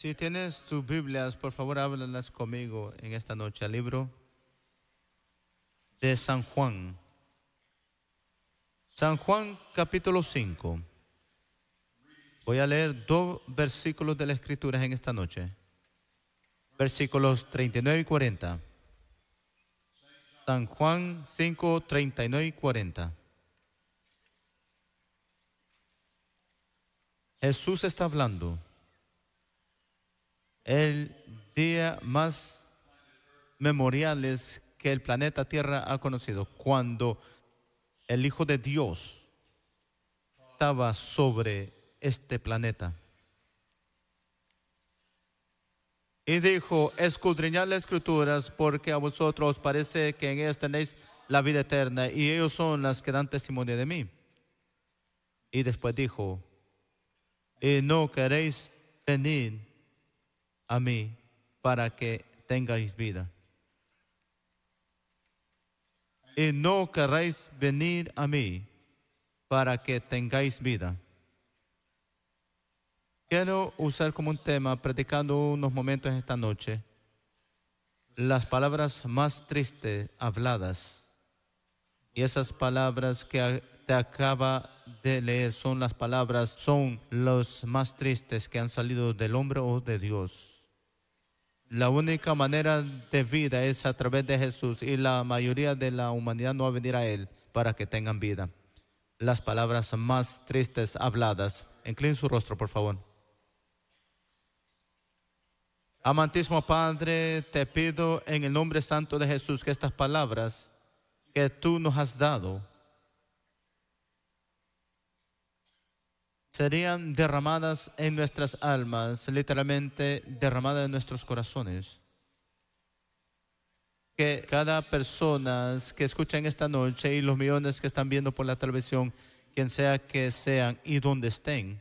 Si tienes tus Biblias, por favor, háblalas conmigo en esta noche. Al libro de San Juan. San Juan capítulo 5. Voy a leer dos versículos de la Escritura en esta noche. Versículos 39 y 40. San Juan 5, 39 y 40. Jesús está hablando el día más memoriales que el planeta Tierra ha conocido, cuando el Hijo de Dios estaba sobre este planeta. Y dijo, escudriñad las escrituras porque a vosotros os parece que en ellas tenéis la vida eterna y ellos son las que dan testimonio de mí. Y después dijo, y no queréis venir a mí para que tengáis vida. Y no querréis venir a mí para que tengáis vida. Quiero usar como un tema, predicando unos momentos esta noche, las palabras más tristes habladas. Y esas palabras que te acaba de leer son las palabras, son los más tristes que han salido del hombre o de Dios. La única manera de vida es a través de Jesús y la mayoría de la humanidad no va a venir a Él para que tengan vida. Las palabras más tristes habladas. Inclin su rostro, por favor. Amantísimo Padre, te pido en el nombre santo de Jesús que estas palabras que tú nos has dado serían derramadas en nuestras almas, literalmente derramadas en nuestros corazones. Que cada persona que escucha en esta noche y los millones que están viendo por la televisión, quien sea que sean y donde estén,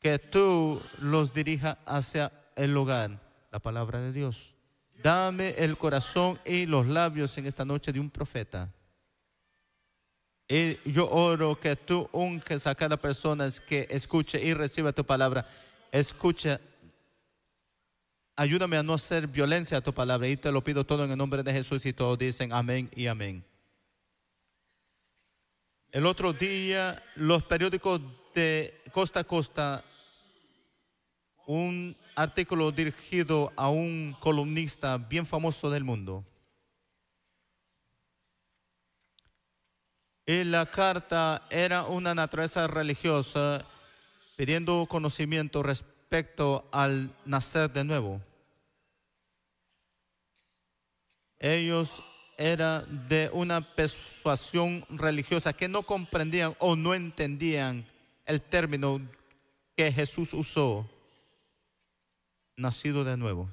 que tú los dirija hacia el hogar, la palabra de Dios. Dame el corazón y los labios en esta noche de un profeta y yo oro que tú unges a cada persona que escuche y reciba tu palabra. Escucha. Ayúdame a no hacer violencia a tu palabra. Y te lo pido todo en el nombre de Jesús. Y todos dicen amén y amén. El otro día, los periódicos de costa costa, un artículo dirigido a un columnista bien famoso del mundo y la carta era una naturaleza religiosa pidiendo conocimiento respecto al nacer de nuevo. Ellos eran de una persuasión religiosa que no comprendían o no entendían el término que Jesús usó, nacido de nuevo.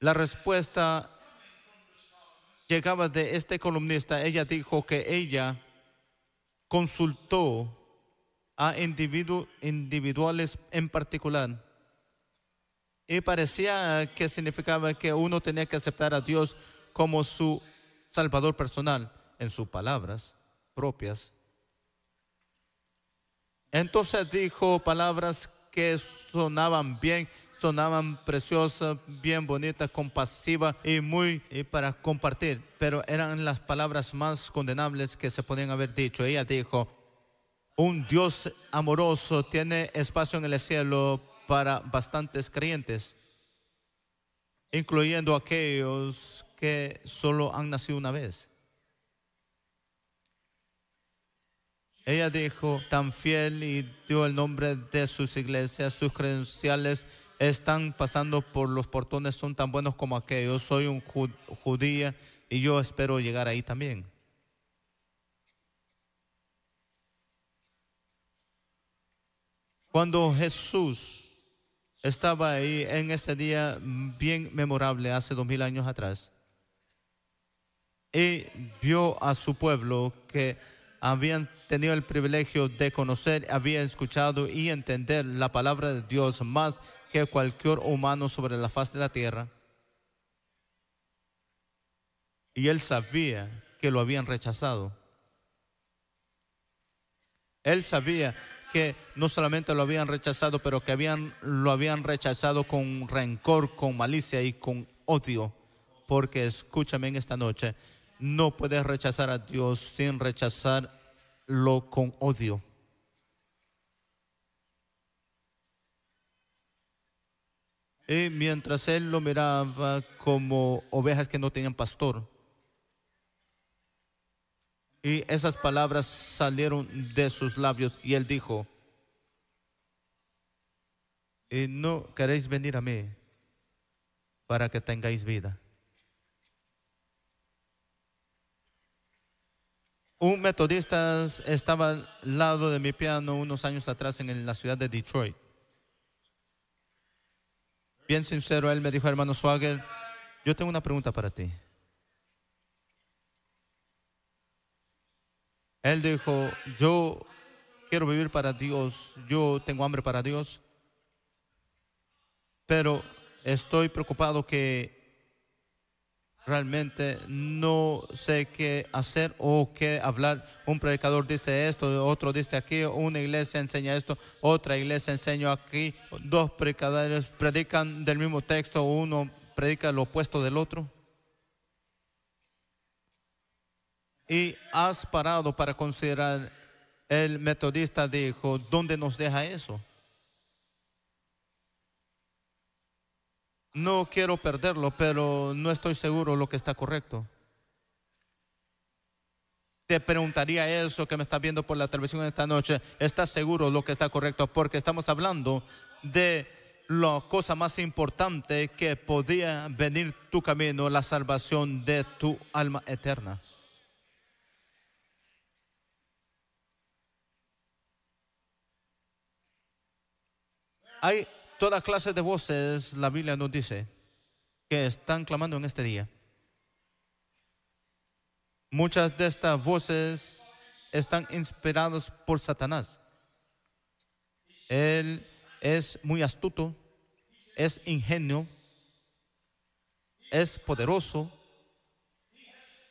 La respuesta llegaba de este columnista, ella dijo que ella consultó a individuos individuales en particular. Y parecía que significaba que uno tenía que aceptar a Dios como su Salvador personal, en sus palabras propias. Entonces dijo palabras que sonaban bien sonaban preciosas, bien bonitas, compasivas y muy y para compartir, pero eran las palabras más condenables que se podían haber dicho. Ella dijo, un Dios amoroso tiene espacio en el cielo para bastantes creyentes, incluyendo aquellos que solo han nacido una vez. Ella dijo, tan fiel y dio el nombre de sus iglesias, sus credenciales están pasando por los portones son tan buenos como aquellos. soy un judía y yo espero llegar ahí también. Cuando Jesús estaba ahí en ese día bien memorable hace dos mil años atrás y vio a su pueblo que habían tenido el privilegio de conocer, habían escuchado y entender la palabra de Dios más que cualquier humano sobre la faz de la tierra. Y él sabía que lo habían rechazado. Él sabía que no solamente lo habían rechazado, pero que habían, lo habían rechazado con rencor, con malicia y con odio. Porque escúchame en esta noche, no puedes rechazar a Dios sin rechazarlo con odio. Y mientras él lo miraba como ovejas que no tenían pastor. Y esas palabras salieron de sus labios y él dijo, y eh, no queréis venir a mí para que tengáis vida. un metodista estaba al lado de mi piano unos años atrás en la ciudad de Detroit. Bien sincero, él me dijo, hermano Swagger, yo tengo una pregunta para ti. Él dijo, yo quiero vivir para Dios, yo tengo hambre para Dios, pero estoy preocupado que realmente no sé qué hacer o qué hablar. Un predicador dice esto, otro dice aquí, una iglesia enseña esto, otra iglesia enseña aquí. Dos predicadores predican del mismo texto, uno predica lo opuesto del otro. Y has parado para considerar, el metodista dijo, ¿dónde nos deja eso? No quiero perderlo, pero no estoy seguro lo que está correcto. Te preguntaría eso que me estás viendo por la televisión esta noche. ¿Estás seguro lo que está correcto? Porque estamos hablando de la cosa más importante que podía venir tu camino, la salvación de tu alma eterna. Hay toda clase de voces, la Biblia nos dice, que están clamando en este día. Muchas de estas voces están inspiradas por Satanás. Él es muy astuto, es ingenuo, es poderoso.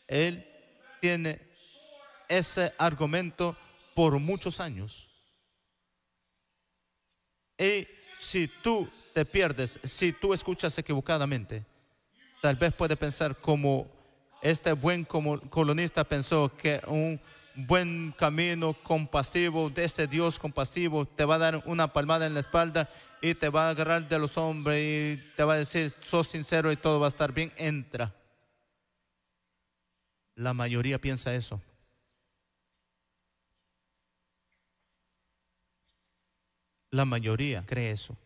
Él tiene ese argumento por muchos años. Y si tú te pierdes, si tú escuchas equivocadamente, tal vez puede pensar como este buen colonista pensó que un buen camino compasivo de este Dios compasivo te va a dar una palmada en la espalda y te va a agarrar de los hombres y te va a decir, sos sincero y todo va a estar bien, entra. La mayoría piensa eso. La mayoría cree eso.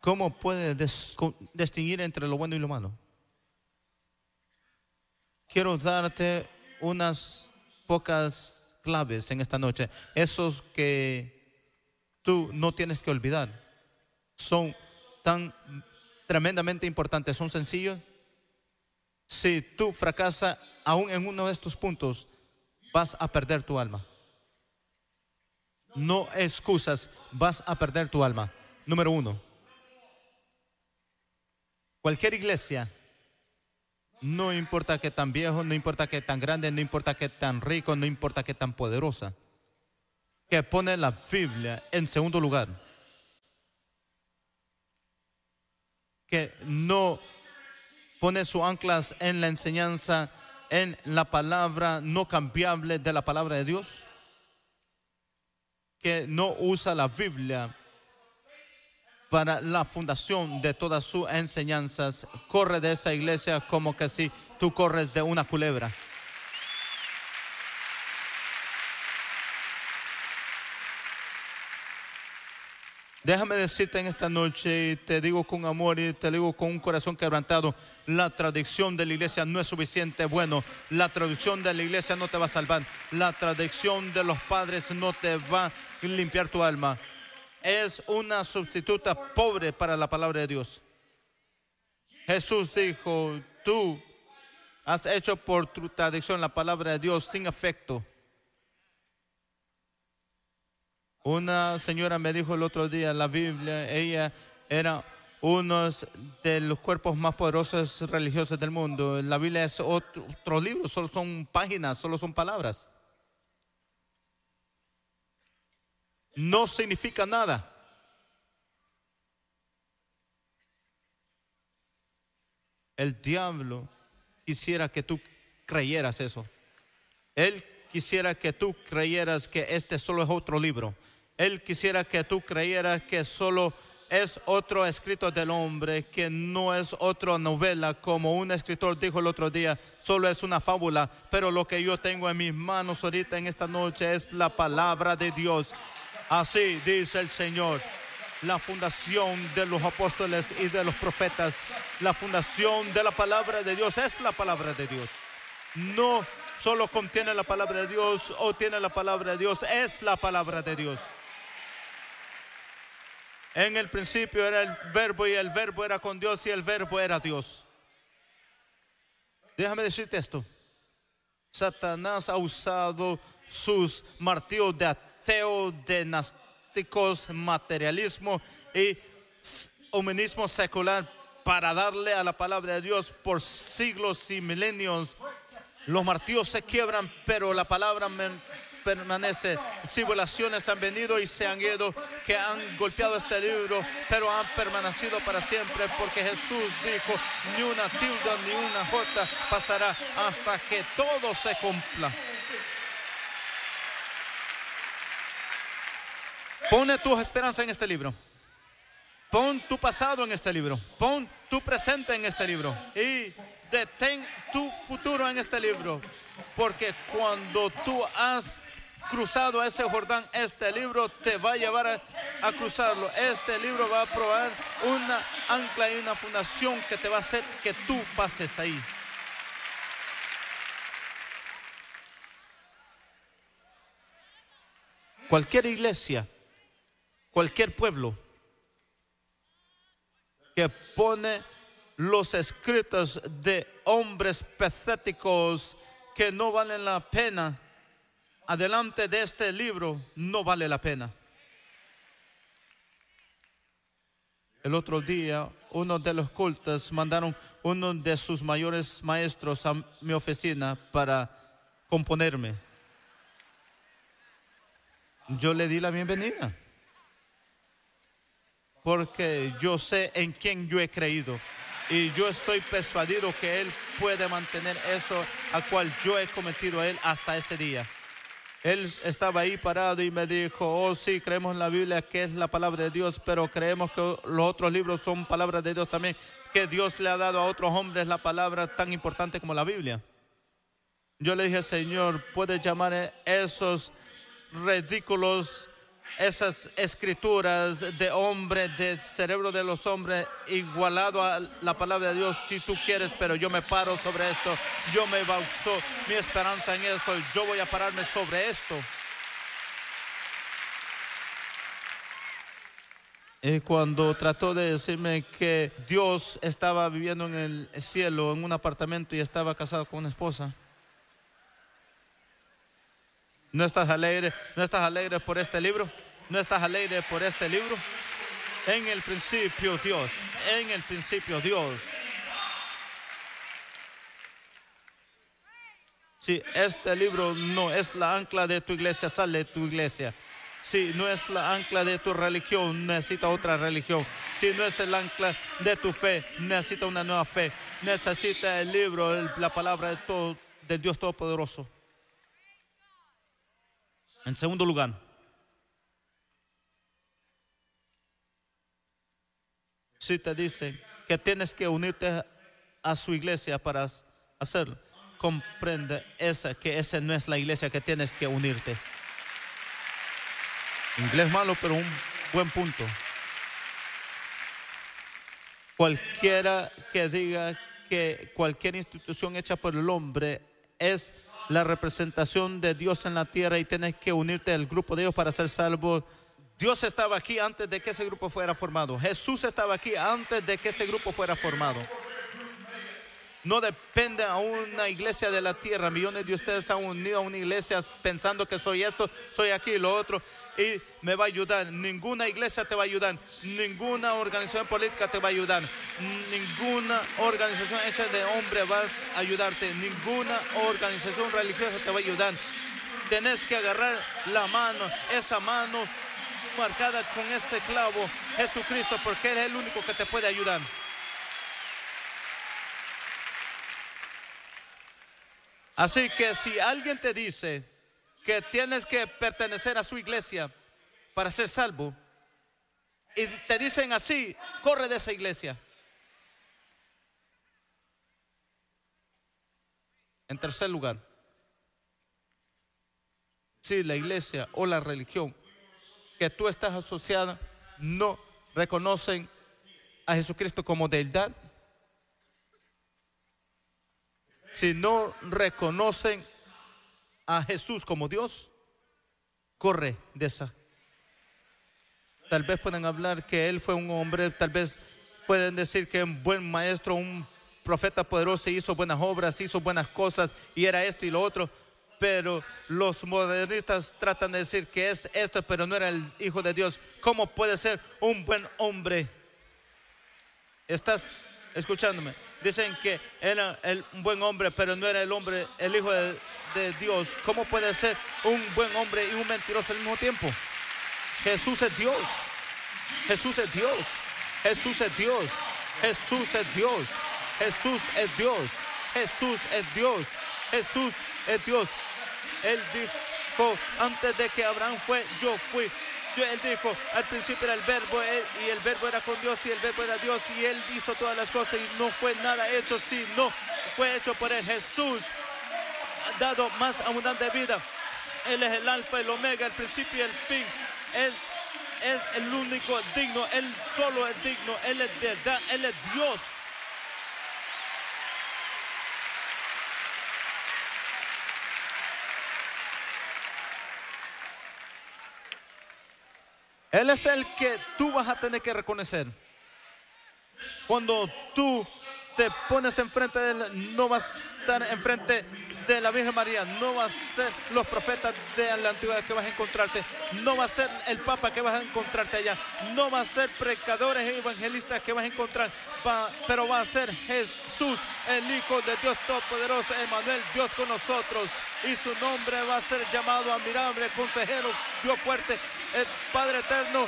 ¿Cómo puedes distinguir entre lo bueno y lo malo? Quiero darte unas pocas claves en esta noche. Esos que tú no tienes que olvidar. Son tan tremendamente importantes, son sencillos. Si tú fracasas aún en uno de estos puntos, vas a perder tu alma no excusas, vas a perder tu alma. Número uno, cualquier iglesia, no importa que tan viejo, no importa que tan grande, no importa que tan rico, no importa que tan poderosa, que pone la Biblia en segundo lugar, que no pone su anclas en la enseñanza, en la palabra no cambiable de la palabra de Dios que no usa la Biblia para la fundación de todas sus enseñanzas, corre de esa iglesia como que si tú corres de una culebra. Déjame decirte en esta noche, y te digo con amor y te digo con un corazón quebrantado, la tradición de la iglesia no es suficiente bueno, la tradición de la iglesia no te va a salvar, la tradición de los padres no te va a limpiar tu alma. Es una sustituta pobre para la palabra de Dios. Jesús dijo, tú has hecho por tu tradición la palabra de Dios sin efecto. Una señora me dijo el otro día, la Biblia, ella era uno de los cuerpos más poderosos religiosos del mundo. La Biblia es otro, libro, solo son páginas, solo son palabras. No significa nada. El diablo quisiera que tú creyeras eso. Él quisiera que tú creyeras que este solo es otro libro él quisiera que tú creyeras que solo es otro escrito del hombre, que no es otra novela, como un escritor dijo el otro día, solo es una fábula, pero lo que yo tengo en mis manos ahorita en esta noche es la palabra de Dios. Así dice el Señor. La fundación de los apóstoles y de los profetas, la fundación de la palabra de Dios es la palabra de Dios. No solo contiene la palabra de Dios o tiene la palabra de Dios, es la palabra de Dios. En el principio era el verbo y el verbo era con Dios y el verbo era Dios. Déjame decirte esto. Satanás ha usado sus martillos de ateo, de násticos, materialismo y humanismo secular para darle a la palabra de Dios por siglos y milenios. Los martillos se quiebran, pero la palabra permanece. simulaciones han venido y se han ido, que han golpeado este libro, pero han permanecido para siempre, porque Jesús dijo, ni una tilda ni una jota pasará hasta que todo se cumpla. Pone tu esperanza en este libro. Pon tu pasado en este libro. Pon tu presente en este libro. Y detén tu futuro en este libro. Porque cuando tú has cruzado a ese Jordán, este libro te va a llevar a, cruzarlo. Este libro va a probar una ancla y una fundación que te va a hacer que tú pases ahí. Cualquier iglesia, cualquier pueblo que pone los escritos de hombres patéticos que no valen la pena, adelante de este libro no vale la pena. El otro día, uno de los cultos mandaron uno de sus mayores maestros a mi oficina para componerme. Yo le di la bienvenida. Porque yo sé en quién yo he creído. Y yo estoy persuadido que Él puede mantener eso a cual yo he cometido a Él hasta ese día. Él estaba ahí parado y me dijo, oh sí, creemos en la Biblia que es la palabra de Dios, pero creemos que los otros libros son palabras de Dios también, que Dios le ha dado a otros hombres la palabra tan importante como la Biblia. Yo le dije, Señor, puedes llamar esos ridículos esas escrituras de hombre, de cerebro de los hombres, igualado a la palabra de Dios, si tú quieres, pero yo me paro sobre esto, yo me bauso, mi esperanza en esto, yo voy a pararme sobre esto. Y cuando trató de decirme que Dios estaba viviendo en el cielo, en un apartamento y estaba casado con una esposa. ¿No estás alegre? ¿No estás alegre por este libro? no estás alegre por este libro? En el principio Dios, en el principio Dios. Si este libro no es la ancla de tu iglesia, sale tu iglesia. Si no es la ancla de tu religión, necesita otra religión. Si no es el ancla de tu fe, necesita una nueva fe. Necesita el libro, la palabra de todo, del Dios Todopoderoso. En segundo lugar, si te dicen que tienes que unirte a su iglesia para hacerlo, comprende esa, que esa no es la iglesia que tienes que unirte. Inglés malo, pero un buen punto. Cualquiera que diga que cualquier institución hecha por el hombre es la representación de Dios en la tierra y tienes que unirte al grupo de Dios para ser salvo Dios estaba aquí antes de que ese grupo fuera formado. Jesús estaba aquí antes de que ese grupo fuera formado. No depende a una iglesia de la tierra. Millones de ustedes se han unido a una iglesia pensando que soy esto, soy aquí, lo otro. Y me va a ayudar. Ninguna iglesia te va a ayudar. Ninguna organización política te va a ayudar. Ninguna organización hecha de hombre va a ayudarte. Ninguna organización religiosa te va a ayudar. Tenés que agarrar la mano, esa mano marcada con ese clavo, Jesucristo, porque Él es el único que te puede ayudar. Así que si alguien te dice que tienes que pertenecer a su iglesia para ser salvo, y te dicen así, corre de esa iglesia. En tercer lugar, si la iglesia o la religión que tú estás asociada no reconocen a Jesucristo como deidad, si no reconocen a Jesús como Dios, corre de esa. Tal vez pueden hablar que Él fue un hombre, tal vez pueden decir que un buen maestro, un profeta poderoso hizo buenas obras, hizo buenas cosas y era esto y lo otro pero los modernistas tratan de decir que es esto, pero no era el Hijo de Dios. ¿Cómo puede ser un buen hombre? Estás escuchándome. Dicen que era un buen hombre, pero no era el hombre, el Hijo de, de Dios. ¿Cómo puede ser un buen hombre y un mentiroso al mismo tiempo? Jesús es Dios. Jesús es Dios. Jesús es Dios. Jesús es Dios. Jesús es Dios. Jesús es Dios. Jesús es Dios. Él dijo, antes de que Abraham fue, yo fui. él dijo, al principio era el verbo y el verbo era con Dios y el verbo era Dios y él hizo todas las cosas y no fue nada hecho, sino fue hecho por él. Jesús ha dado más abundante vida. Él es el alfa, el omega, el principio y el fin. Él es el único digno, él solo es digno, él es verdad, él es Dios. Él es el que tú vas a tener que reconocer. Cuando tú te pones enfrente de él, no vas a estar enfrente de la Virgen María, no va a ser los profetas de la antigüedad que vas a encontrarte, no va a ser el Papa que vas a encontrarte allá, no va a ser predicadores e evangelistas que vas a encontrar, pero va a ser Jesús, el Hijo de Dios Todopoderoso, Emanuel, Dios con nosotros, y su nombre va a ser llamado admirable, consejero, Dios fuerte, el Padre Eterno,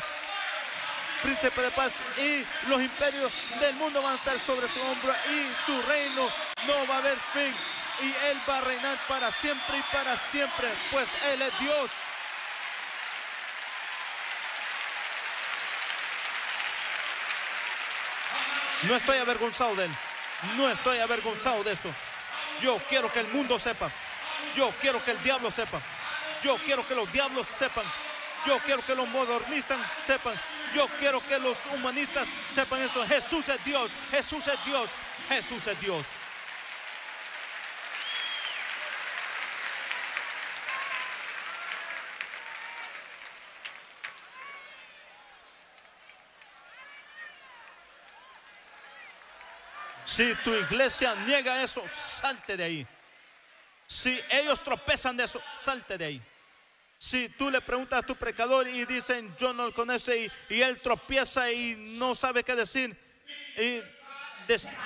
Príncipe de Paz, y los imperios del mundo van a estar sobre su hombro y su reino no va a haber fin. Y Él va a reinar para siempre y para siempre, pues Él es Dios. No estoy avergonzado de Él. No estoy avergonzado de eso. Yo quiero que el mundo sepa. Yo quiero que el diablo sepa. Yo quiero que los diablos sepan yo quiero que los modernistas sepan. Yo quiero que los humanistas sepan esto. Jesús es Dios. Jesús es Dios. Jesús es Dios. Si tu iglesia niega eso, salte de ahí. Si ellos tropezan de eso, salte de ahí. Si tú le preguntas a tu pecador y dicen, yo no lo conozco, y, él tropieza y no sabe qué decir, y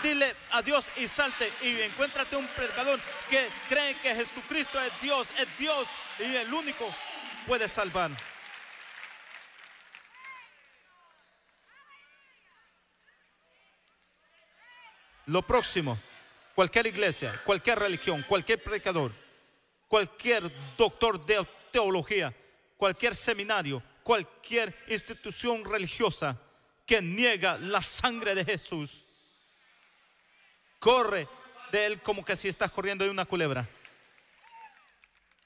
dile a Dios y salte y encuéntrate un predicador que cree que Jesucristo es Dios, es Dios y el único puede salvar. Lo próximo, cualquier iglesia, cualquier religión, cualquier predicador, cualquier doctor de teología, cualquier seminario, cualquier institución religiosa que niega la sangre de Jesús, corre de él como que si estás corriendo de una culebra.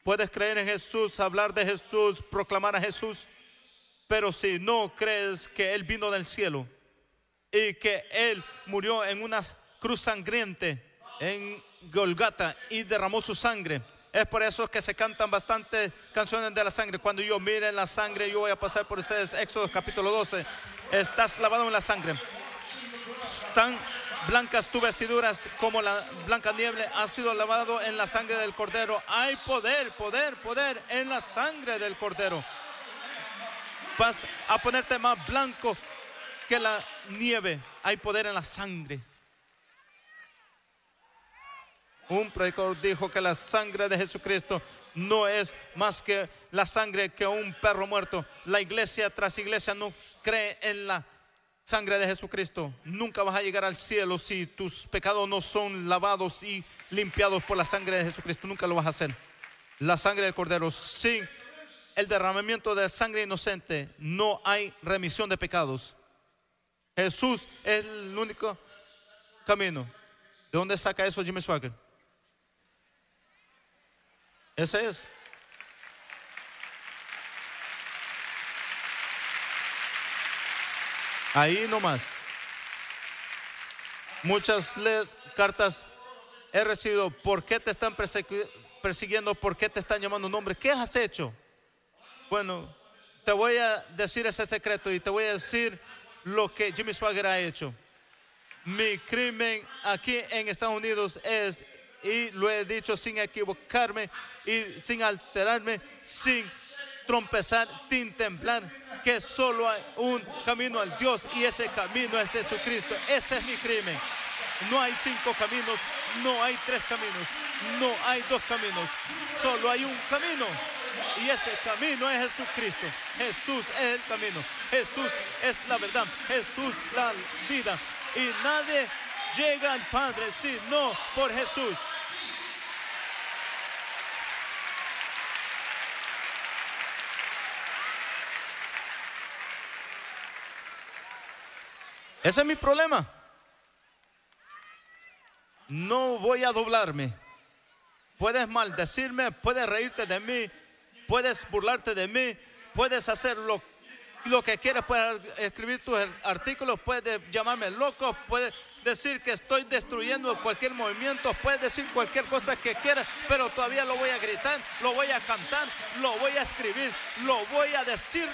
Puedes creer en Jesús, hablar de Jesús, proclamar a Jesús, pero si no crees que Él vino del cielo y que Él murió en una cruz sangriente en Golgata y derramó su sangre es por eso que se cantan bastantes canciones de la sangre. Cuando yo mire la sangre, yo voy a pasar por ustedes. Éxodo capítulo 12. Estás lavado en la sangre. Tan blancas tus vestiduras como la blanca nieve. Has sido lavado en la sangre del cordero. Hay poder, poder, poder en la sangre del cordero. Vas a ponerte más blanco que la nieve. Hay poder en la sangre un predicador dijo que la sangre de Jesucristo no es más que la sangre que un perro muerto. La iglesia tras iglesia no cree en la sangre de Jesucristo. Nunca vas a llegar al cielo si tus pecados no son lavados y limpiados por la sangre de Jesucristo. Nunca lo vas a hacer. La sangre del Cordero. Sin el derramamiento de sangre inocente no hay remisión de pecados. Jesús es el único camino. ¿De dónde saca eso Jimmy Swagger? Ese es. Ahí nomás. Muchas cartas he recibido. ¿Por qué te están persiguiendo? ¿Por qué te están llamando nombre? ¿Qué has hecho? Bueno, te voy a decir ese secreto y te voy a decir lo que Jimmy Swagger ha hecho. Mi crimen aquí en Estados Unidos es y lo he dicho sin equivocarme y sin alterarme, sin trompezar, sin temblar, que solo hay un camino al Dios y ese camino es Jesucristo. Ese es mi crimen. No hay cinco caminos, no hay tres caminos, no hay dos caminos, solo hay un camino. Y ese camino es Jesucristo. Jesús es el camino. Jesús es la verdad. Jesús la vida. Y nadie llega al Padre sino por Jesús. Ese es mi problema. No voy a doblarme. Puedes maldecirme, puedes reírte de mí, puedes burlarte de mí, puedes hacer lo, que quieras, puedes escribir tus artículos, puedes llamarme loco, puedes decir que estoy destruyendo cualquier movimiento, puedes decir cualquier cosa que quieras, pero todavía lo voy a gritar, lo voy a cantar, lo voy a escribir, lo voy a decir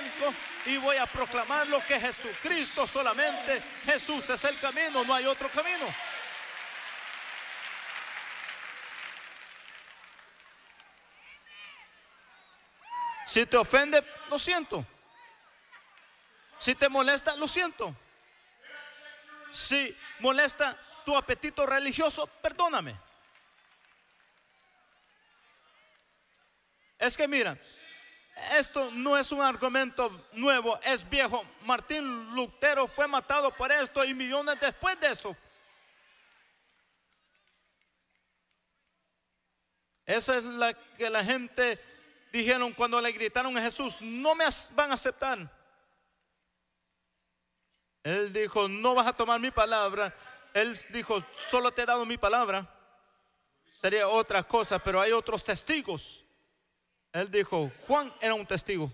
y voy a proclamar lo que Jesucristo solamente, Jesús es el camino, no hay otro camino. Si te ofende, lo siento. Si te molesta, lo siento. Si molesta tu apetito religioso, perdóname. Es que mira, esto no es un argumento nuevo, es viejo. Martín Lutero fue matado por esto y millones después de eso. Esa es la que la gente dijeron cuando le gritaron a Jesús, no me van a aceptar. Él dijo, no vas a tomar mi palabra. Él dijo, solo te he dado mi palabra. Sería otra cosa, pero hay otros testigos. Él dijo, Juan era un testigo.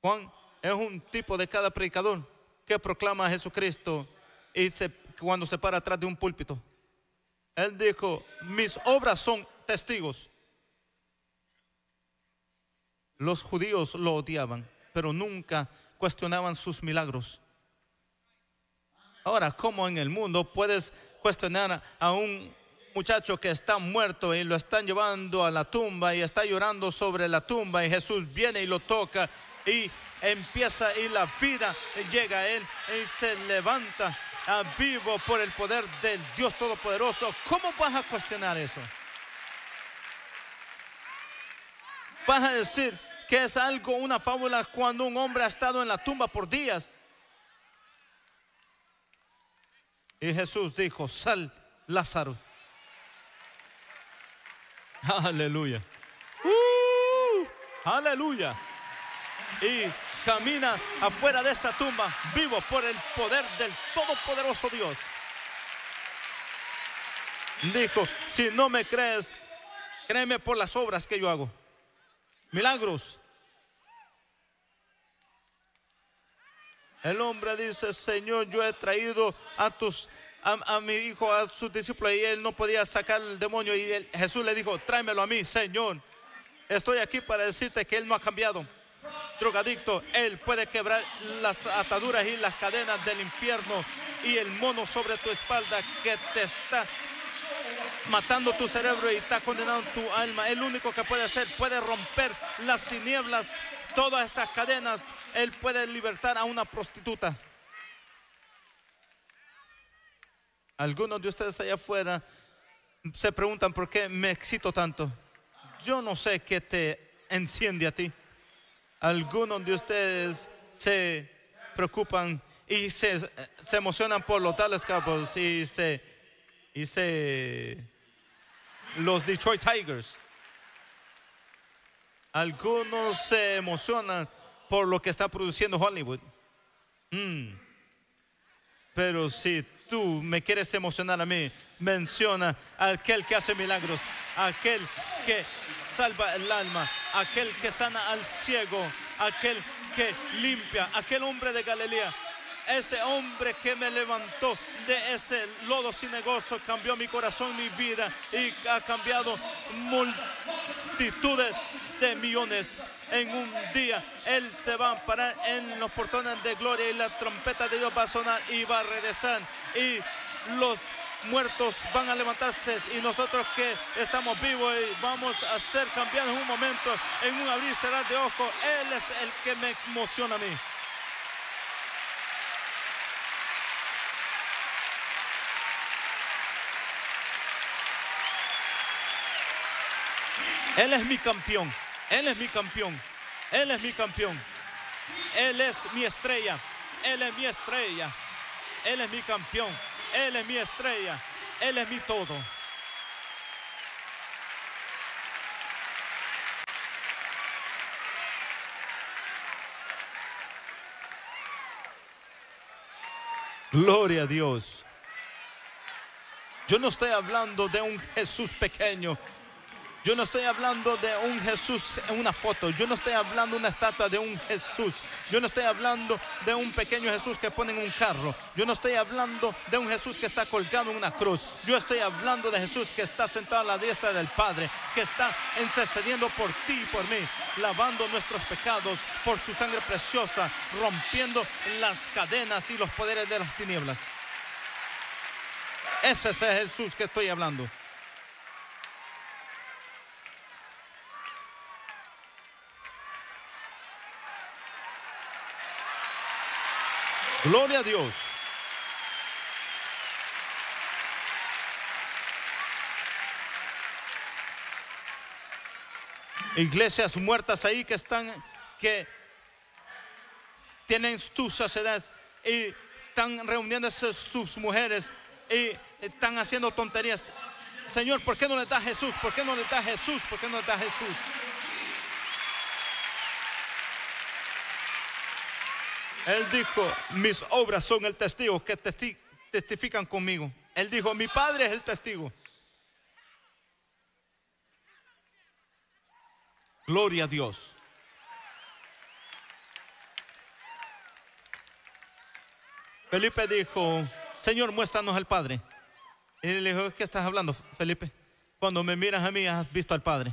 Juan es un tipo de cada predicador que proclama a Jesucristo y cuando se para atrás de un púlpito. Él dijo, mis obras son testigos. Los judíos lo odiaban, pero nunca cuestionaban sus milagros. Ahora, ¿cómo en el mundo puedes cuestionar a un muchacho que está muerto y lo están llevando a la tumba y está llorando sobre la tumba y Jesús viene y lo toca y empieza y la vida llega a él y se levanta a vivo por el poder del Dios Todopoderoso. ¿Cómo vas a cuestionar eso? Vas a decir que es algo, una fábula cuando un hombre ha estado en la tumba por días. Y Jesús dijo, sal Lázaro Aleluya. Uh. aleluya. Y camina afuera de esa tumba vivo por el poder del Todopoderoso Dios. Dijo, si no me crees, créeme por las obras que yo hago. Milagros. El hombre dice, Señor, yo he traído a tus a, mi hijo, a sus discípulos, y él no podía sacar el demonio. Y Jesús le dijo, tráemelo a mí, Señor. Estoy aquí para decirte que él no ha cambiado. Drogadicto, él puede quebrar las ataduras y las cadenas del infierno y el mono sobre tu espalda que te está matando tu cerebro y está condenando tu alma. El único que puede hacer, puede romper las tinieblas, todas esas cadenas. Él puede libertar a una prostituta. Algunos de ustedes allá afuera se preguntan por qué me excito tanto. Yo no sé qué te enciende a ti. Algunos de ustedes se preocupan y se, emocionan por los tales Cowboys y se, y se los Detroit Tigers. Algunos se emocionan por lo que está produciendo Hollywood. Hmm. Pero si tú me quieres emocionar a mí, menciona a aquel que hace milagros, aquel que salva el alma, aquel que sana al ciego, aquel que limpia, aquel hombre de Galilea, ese hombre que me levantó de ese lodo sin negocio, cambió mi corazón, mi vida y ha cambiado multitudes millones en un día. Él se va a parar en los portones de gloria y la trompeta de Dios va a sonar y va a regresar. Y los muertos van a levantarse y nosotros que estamos vivos y vamos a ser campeones en un momento, en un abrir y cerrar de ojos. Él es el que me emociona a mí. Él es mi campeón. Él es mi campeón. Él es mi campeón. Él es mi estrella. Él es mi estrella. Él es mi campeón. Él es mi estrella. Él es mi todo. Gloria a Dios. Yo no estoy hablando de un Jesús pequeño. Yo no estoy hablando de un Jesús en una foto. Yo no estoy hablando de una estatua de un Jesús. Yo no estoy hablando de un pequeño Jesús que pone en un carro. Yo no estoy hablando de un Jesús que está colgado en una cruz. Yo estoy hablando de Jesús que está sentado a la diestra del Padre, que está intercediendo por ti y por mí, lavando nuestros pecados por su sangre preciosa, rompiendo las cadenas y los poderes de las tinieblas. Ese es el Jesús que estoy hablando. Gloria a Dios. Iglesias muertas ahí que están, que tienen sus saciedades y están reuniéndose sus mujeres y están haciendo tonterías. Señor, ¿por qué no le da Jesús? ¿Por qué no le da Jesús? ¿Por qué no le da Jesús? Él dijo, mis obras son el testigo que testifican conmigo. Él dijo, mi padre es el testigo. Gloria a Dios. Felipe dijo, Señor, muéstranos al Padre. Y él le dijo, ¿qué estás hablando, Felipe? Cuando me miras a mí, has visto al Padre.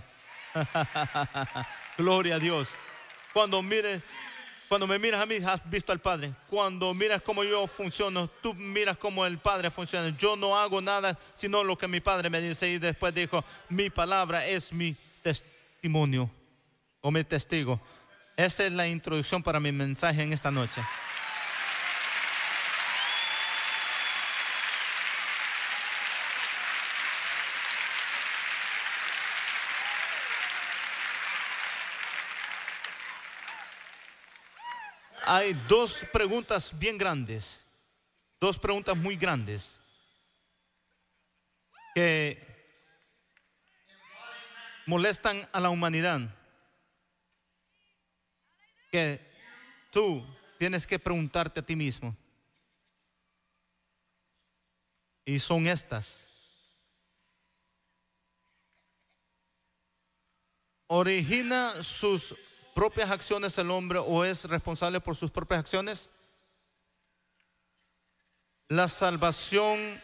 Gloria a Dios. Cuando mires cuando me miras a mí, has visto al Padre. Cuando miras cómo yo funciono, tú miras cómo el Padre funciona. Yo no hago nada sino lo que mi Padre me dice. Y después dijo, mi palabra es mi testimonio o mi testigo. Esa es la introducción para mi mensaje en esta noche. hay dos preguntas bien grandes, dos preguntas muy grandes que molestan a la humanidad, que tú tienes que preguntarte a ti mismo. Y son estas. Origina sus propias acciones el hombre o es responsable por sus propias acciones? La salvación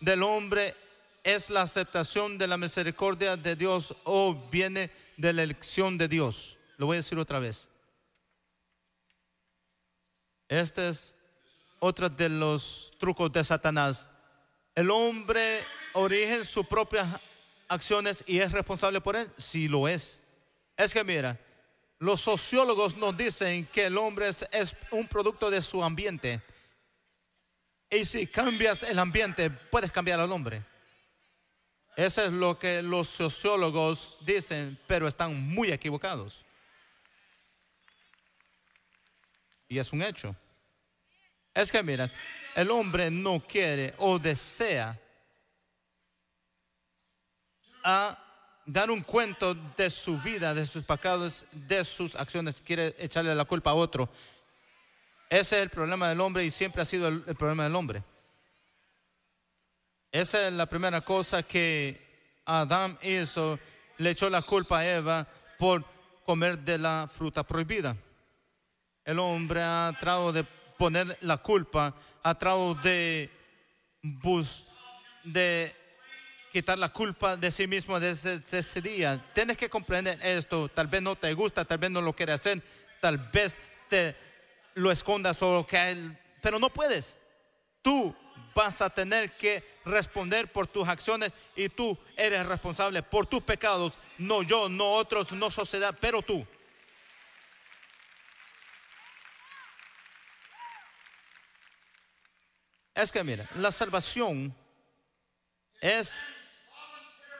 del hombre es la aceptación de la misericordia de Dios o viene de la elección de Dios. Lo voy a decir otra vez. Este es otro de los trucos de Satanás. El hombre origen sus propias acciones y es responsable por él. Si lo es. Es que mira, los sociólogos nos dicen que el hombre es, un producto de su ambiente. Y si cambias el ambiente, puedes cambiar al hombre. Eso es lo que los sociólogos dicen, pero están muy equivocados. Y es un hecho. Es que, mira, el hombre no quiere o desea a dar un cuento de su vida, de sus pecados, de sus acciones, quiere echarle la culpa a otro. Ese es el problema del hombre y siempre ha sido el, problema del hombre. Esa es la primera cosa que Adán hizo, le echó la culpa a Eva por comer de la fruta prohibida. El hombre ha tratado de poner la culpa, ha tratado de, bus, de quitar la culpa de sí mismo desde, ese día. Tienes que comprender esto. Tal vez no te gusta, tal vez no lo quieres hacer, tal vez te lo escondas o que pero no puedes. Tú vas a tener que responder por tus acciones y tú eres responsable por tus pecados, no yo, no otros, no sociedad, pero tú. Es que mira, la salvación es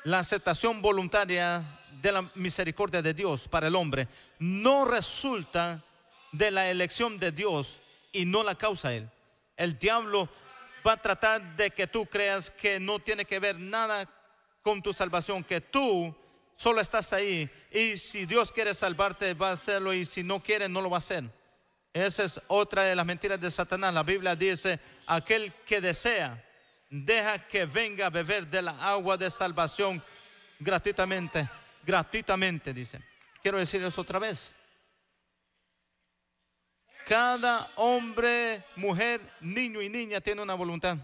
la aceptación voluntaria de la misericordia de Dios para el hombre. No resulta de la elección de Dios y no la causa Él. El diablo va a tratar de que tú creas que no tiene que ver nada con tu salvación, que tú solo estás ahí y si Dios quiere salvarte va a hacerlo y si no quiere no lo va a hacer. Esa es otra de las mentiras de Satanás. La Biblia dice, aquel que desea Deja que venga a beber de la agua de salvación gratuitamente, gratuitamente, dice. Quiero decir eso otra vez. Cada hombre, mujer, niño y niña tiene una voluntad.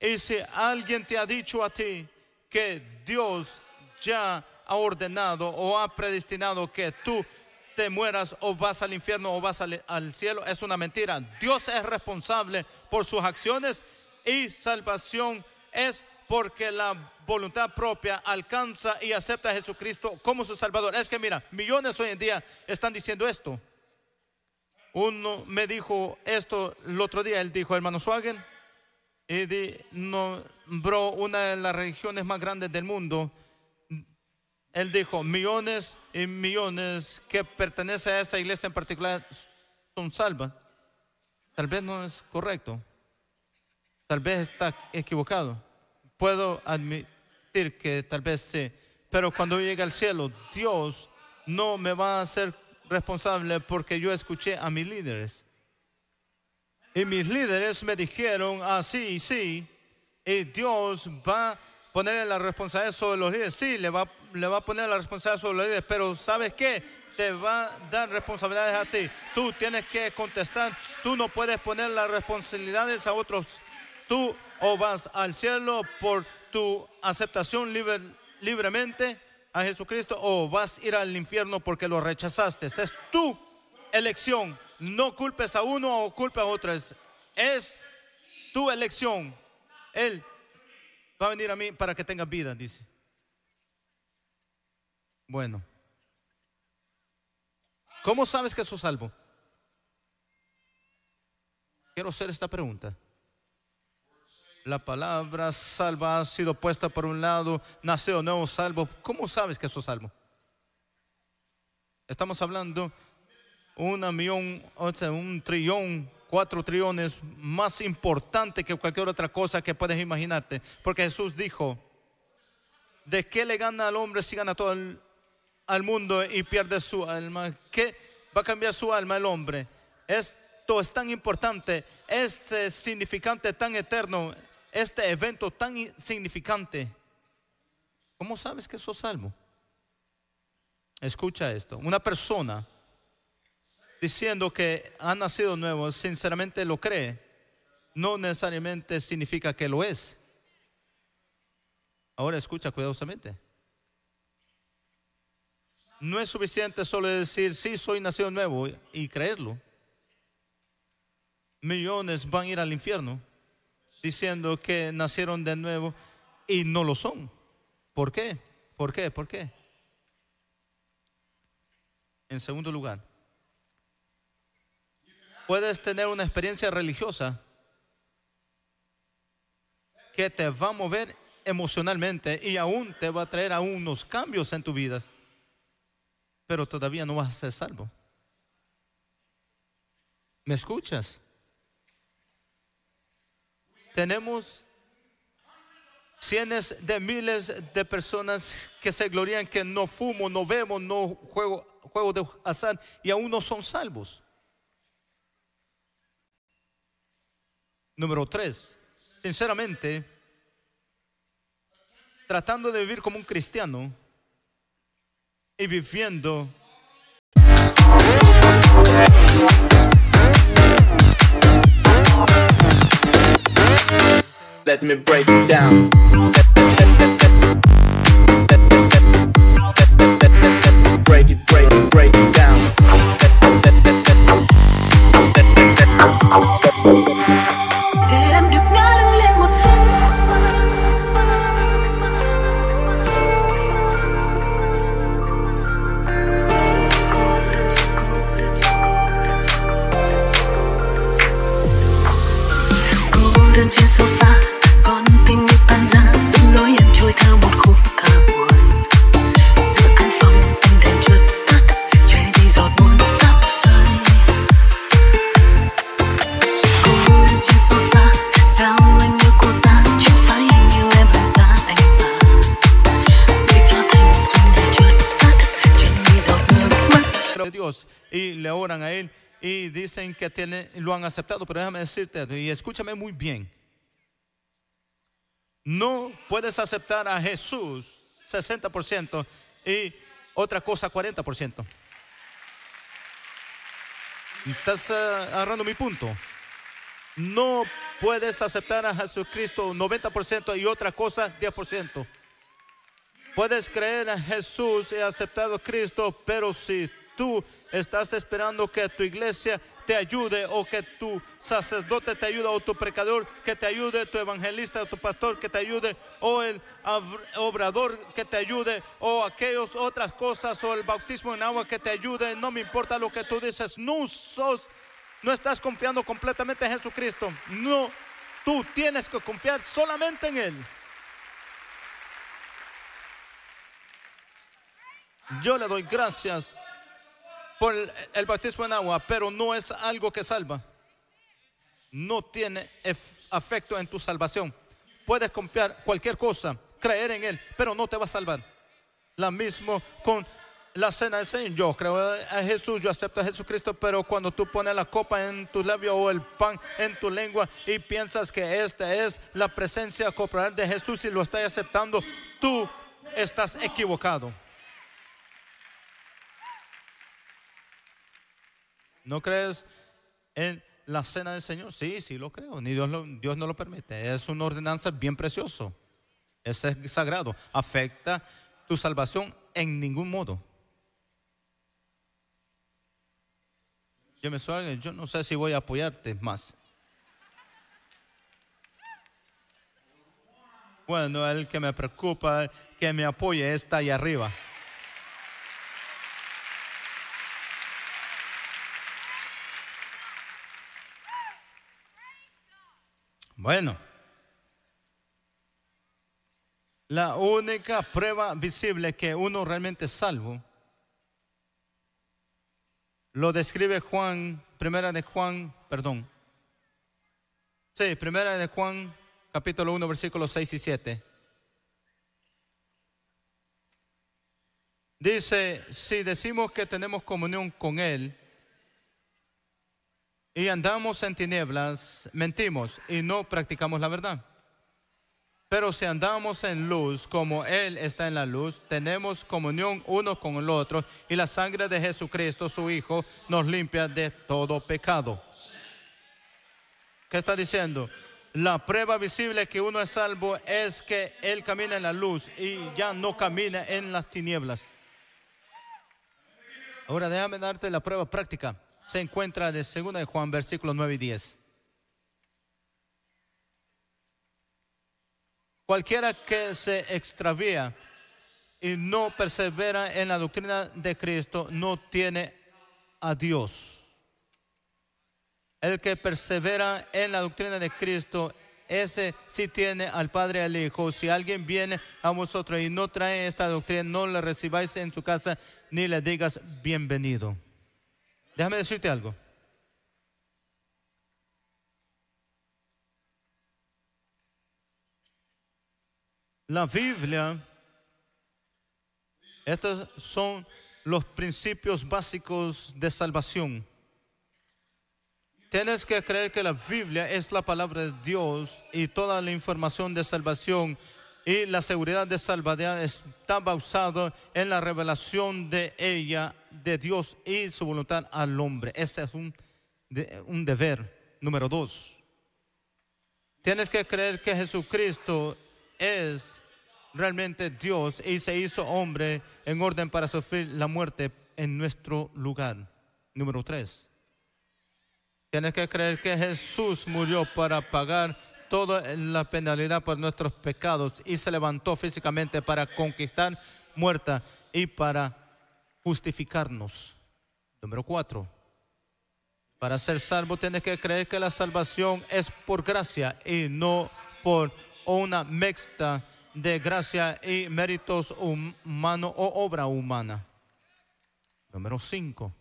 Y si alguien te ha dicho a ti que Dios ya ha ordenado o ha predestinado que tú te mueras o vas al infierno o vas al, al, cielo es una mentira. Dios es responsable por sus acciones y salvación es porque la voluntad propia alcanza y acepta a Jesucristo como su Salvador. Es que mira, millones hoy en día están diciendo esto. Uno me dijo esto el otro día, él dijo, hermano Swagen, y nombró una de las regiones más grandes del mundo. Él dijo, millones y millones que pertenecen a esa iglesia en particular son salvas. Tal vez no es correcto tal vez está equivocado. Puedo admitir que tal vez sí, pero cuando llegue al cielo, Dios no me va a hacer responsable porque yo escuché a mis líderes. Y mis líderes me dijeron así, ah, sí, y Dios va a poner la responsabilidad sobre los líderes. Sí, le va, le va a poner la responsabilidad sobre los líderes, pero ¿sabes qué? Te va a dar responsabilidades a ti. Tú tienes que contestar. Tú no puedes poner las responsabilidades a otros tú o vas al cielo por tu aceptación libremente a Jesucristo o vas a ir al infierno porque lo rechazaste. Es tu elección. No culpes a uno o culpes a otros. Es tu elección. Él va a venir a mí para que tenga vida, dice. Bueno. ¿Cómo sabes que sos salvo? Quiero hacer esta pregunta. La palabra salva ha sido puesta por un lado, Nació nuevo no salvo. ¿Cómo sabes que sos salvo? Estamos hablando Un millón, un trillón, cuatro trillones más importante que cualquier otra cosa que puedes imaginarte. Porque Jesús dijo, ¿de qué le gana al hombre si gana todo el, al mundo y pierde su alma? ¿Qué va a cambiar su alma el hombre? Esto es tan importante, este significante tan eterno este evento tan insignificante, ¿cómo sabes que sos salvo? Escucha esto. Una persona diciendo que ha nacido nuevo, sinceramente lo cree, no necesariamente significa que lo es. Ahora escucha cuidadosamente. No es suficiente solo decir, sí, soy nacido nuevo y creerlo. Millones van a ir al infierno diciendo que nacieron de nuevo y no lo son. ¿Por qué? ¿Por qué? ¿Por qué? En segundo lugar, puedes tener una experiencia religiosa que te va a mover emocionalmente y aún te va a traer a unos cambios en tu vida, pero todavía no vas a ser salvo. ¿Me escuchas? Tenemos cientos de miles de personas que se glorían que no fumo, no bebo, no juego, juego de azar y aún no son salvos. Número tres, sinceramente, tratando de vivir como un cristiano y viviendo let me break it down. lo han aceptado, pero déjame decirte, y escúchame muy bien, no puedes aceptar a Jesús 60% y otra cosa 40%. Estás eh, agarrando mi punto. No puedes aceptar a Jesucristo 90% y otra cosa 10%. Puedes creer en Jesús y aceptar a Cristo, pero si tú estás esperando que tu iglesia te ayude o que tu sacerdote te ayude o tu pecador que te ayude, tu evangelista o tu pastor que te ayude o el obrador que te ayude o aquellas otras cosas o el bautismo en agua que te ayude. No me importa lo que tú dices, no sos, no estás confiando completamente en Jesucristo. No, tú tienes que confiar solamente en Él. Yo le doy gracias el, bautismo en agua, pero no es algo que salva. No tiene efecto en tu salvación. Puedes confiar cualquier cosa, creer en Él, pero no te va a salvar. La mismo con la cena del Señor. Yo creo a Jesús, yo acepto a Jesucristo, pero cuando tú pones la copa en tus labios o el pan en tu lengua y piensas que esta es la presencia corporal de Jesús y lo estás aceptando, tú estás equivocado. ¿No crees en la cena del Señor? Sí, sí lo creo. Ni Dios, Dios no lo permite. Es una ordenanza bien preciosa. Es sagrado. Afecta tu salvación en ningún modo. yo no sé si voy a apoyarte más. Bueno, el que me preocupa, que me apoye, está ahí arriba. Bueno, la única prueba visible que uno realmente es salvo, lo describe Juan, primera de Juan, perdón. Sí, primera de Juan, capítulo 1, versículos 6 y 7. Dice, si decimos que tenemos comunión con Él y andamos en tinieblas, mentimos y no practicamos la verdad. Pero si andamos en luz como Él está en la luz, tenemos comunión uno con el otro y la sangre de Jesucristo, su Hijo, nos limpia de todo pecado. ¿Qué está diciendo? La prueba visible que uno es salvo es que Él camina en la luz y ya no camina en las tinieblas. Ahora déjame darte la prueba práctica se encuentra de 2 de Juan, versículos 9 y 10. Cualquiera que se extravía y no persevera en la doctrina de Cristo no tiene a Dios. El que persevera en la doctrina de Cristo, ese sí tiene al Padre y al Hijo. Si alguien viene a vosotros y no trae esta doctrina, no la recibáis en su casa ni le digas bienvenido. Déjame decirte algo. La Biblia, estos son los principios básicos de salvación. Tienes que creer que la Biblia es la palabra de Dios y toda la información de salvación y la seguridad de salvación está basada en la revelación de ella, de Dios y su voluntad al hombre. Ese es un, un deber. Número dos, tienes que creer que Jesucristo es realmente Dios y se hizo hombre en orden para sufrir la muerte en nuestro lugar. Número tres, tienes que creer que Jesús murió para pagar toda la penalidad por nuestros pecados y se levantó físicamente para conquistar muerta y para justificarnos. Número cuatro. Para ser salvo tienes que creer que la salvación es por gracia y no por una mezcla de gracia y méritos humanos o obra humana. Número cinco.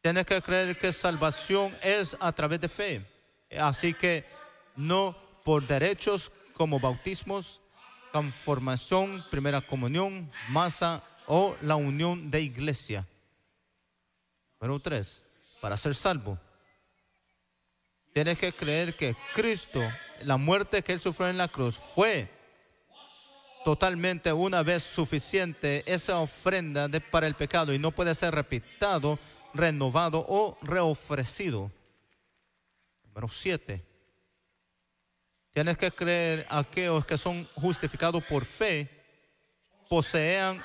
Tienes que creer que salvación es a través de fe. Así que no por derechos como bautismos, conformación, primera comunión, masa o la unión de iglesia. Número tres, para ser salvo, tienes que creer que Cristo, la muerte que Él sufrió en la cruz, fue totalmente una vez suficiente esa ofrenda de, para el pecado y no puede ser repitado, renovado o reofrecido. Número siete Tienes que creer aquellos que son justificados por fe, posean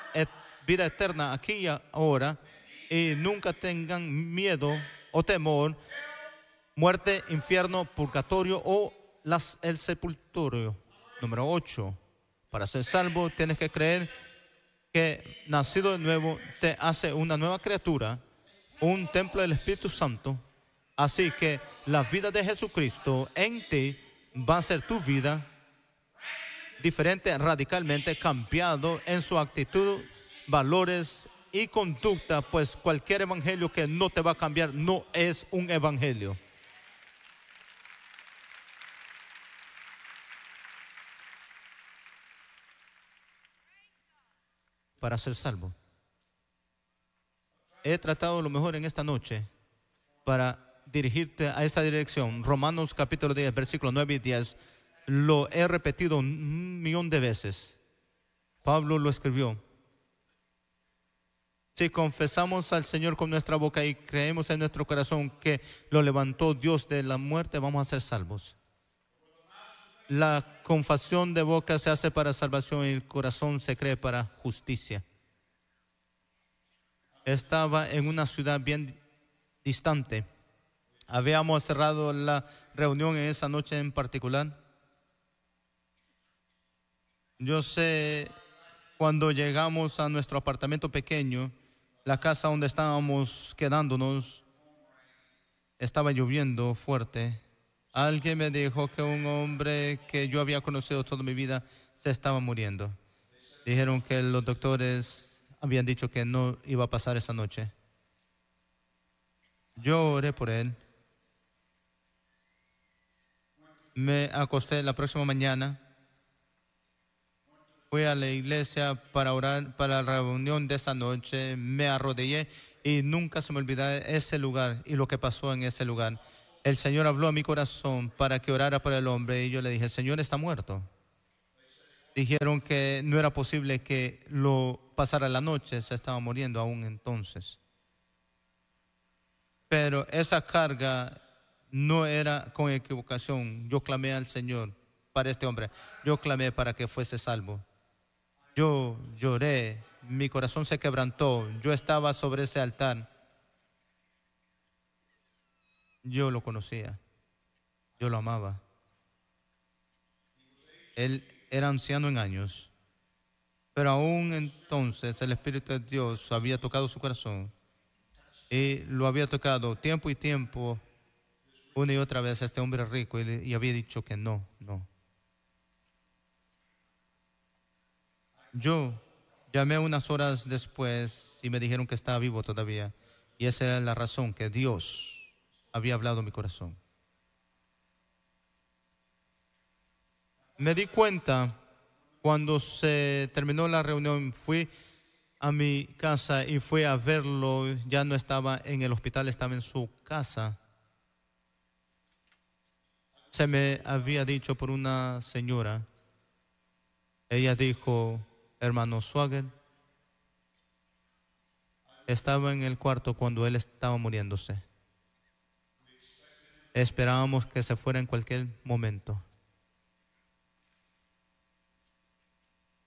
vida eterna aquí y ahora y nunca tengan miedo o temor, muerte, infierno, purgatorio o el sepultorio Número 8. Para ser salvo tienes que creer que nacido de nuevo te hace una nueva criatura, un templo del Espíritu Santo. Así que la vida de Jesucristo en ti va a ser tu vida diferente, radicalmente cambiado en su actitud, valores y conducta, pues cualquier evangelio que no te va a cambiar no es un evangelio. Para ser salvo. He tratado lo mejor en esta noche para dirigirte a esta dirección. Romanos capítulo 10, versículo 9 y 10. Lo he repetido un millón de veces. Pablo lo escribió. Si confesamos al Señor con nuestra boca y creemos en nuestro corazón que lo levantó Dios de la muerte, vamos a ser salvos. La confesión de boca se hace para salvación y el corazón se cree para justicia. Estaba en una ciudad bien distante habíamos cerrado la reunión en esa noche en particular. Yo sé, cuando llegamos a nuestro apartamento pequeño, la casa donde estábamos quedándonos, estaba lloviendo fuerte. Alguien me dijo que un hombre que yo había conocido toda mi vida se estaba muriendo. Dijeron que los doctores habían dicho que no iba a pasar esa noche. Yo oré por él me acosté la próxima mañana. Fui a la iglesia para orar para la reunión de esta noche. Me arrodillé y nunca se me olvidó ese lugar y lo que pasó en ese lugar. El Señor habló a mi corazón para que orara por el hombre y yo le dije, Señor está muerto. Dijeron que no era posible que lo pasara la noche, se estaba muriendo aún entonces. Pero esa carga no era con equivocación. Yo clamé al Señor para este hombre. Yo clamé para que fuese salvo. Yo lloré, mi corazón se quebrantó. Yo estaba sobre ese altar. Yo lo conocía. Yo lo amaba. Él era anciano en años. Pero aún entonces el Espíritu de Dios había tocado su corazón y lo había tocado tiempo y tiempo una y otra vez a este hombre rico y había dicho que no, no. Yo llamé unas horas después y me dijeron que estaba vivo todavía. Y esa era la razón que Dios había hablado en mi corazón. Me di cuenta cuando se terminó la reunión, fui a mi casa y fui a verlo. Ya no estaba en el hospital, estaba en su casa se me había dicho por una señora. Ella dijo, hermano Swagger, estaba en el cuarto cuando él estaba muriéndose. Esperábamos que se fuera en cualquier momento.